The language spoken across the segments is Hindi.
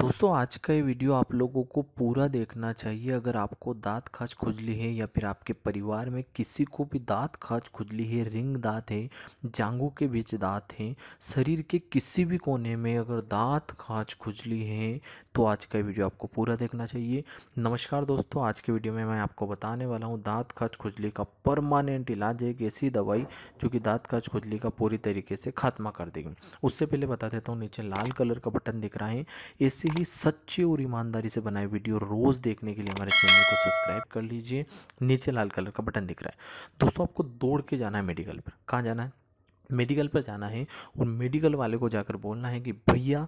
दोस्तों आज का ये वीडियो आप लोगों को पूरा देखना चाहिए अगर आपको दांत खाज खुजली है या फिर आपके परिवार में किसी को भी दांत खाज खुजली है रिंग दांत है जांगों के बीच दांत है शरीर के किसी भी कोने में अगर दांत खाज खुजली है तो आज का वीडियो आपको पूरा देखना चाहिए नमस्कार दोस्तों आज के वीडियो में मैं आपको बताने वाला हूँ दाँत खाज खुजली का परमानेंट इलाज एक ऐसी दवाई जो कि दाँत खाज खुजली का पूरी तरीके से खात्मा कर देगी उससे पहले बता देता हूँ नीचे लाल कलर का बटन दिख रहा है ऐसे ही सच्चे और ईमानदारी से बनाए वीडियो रोज़ देखने के लिए हमारे चैनल को सब्सक्राइब कर लीजिए नीचे लाल कलर का बटन दिख रहा है दोस्तों आपको दौड़ के जाना है मेडिकल पर कहाँ जाना है मेडिकल पर जाना है और मेडिकल वाले को जाकर बोलना है कि भैया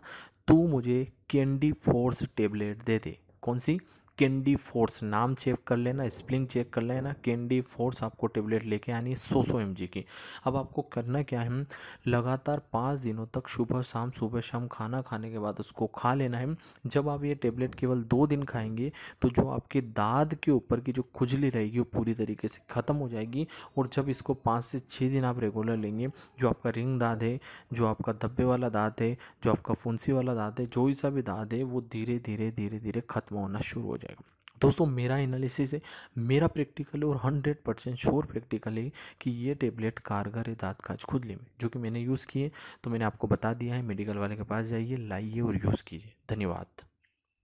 तू मुझे कैंडी फोर्स टेबलेट दे दे कौन सी कैंडी फोर्स नाम चेक कर लेना स्प्लिंग चेक कर लेना कैंडी फोर्स आपको टेबलेट लेके आनी है सौ सौ एम की अब आपको करना क्या है लगातार पाँच दिनों तक सुबह शाम सुबह शाम खाना खाने के बाद उसको खा लेना है जब आप ये टेबलेट केवल दो दिन खाएंगे तो जो आपके दाद के ऊपर की जो खुजली रहेगी वो पूरी तरीके से ख़त्म हो जाएगी और जब इसको पाँच से छः दिन आप रेगुलर लेंगे जो आपका रिंग दाद है जो आपका धब्बे वाला दाँत है जो आपका फुंसी वाला दाँत है जो ऐसा सा भी दाँत है वो धीरे धीरे धीरे धीरे ख़त्म होना शुरू हो जाए जाएगा दोस्तों मेरा एनालिसिस है मेरा प्रैक्टिकल और हंड्रेड परसेंट श्योर प्रैक्टिकल है कि ये टेबलेट कारगर है दाँत काज खुदली में जो कि मैंने यूज़ किए तो मैंने आपको बता दिया है मेडिकल वाले के पास जाइए लाइए और यूज़ कीजिए धन्यवाद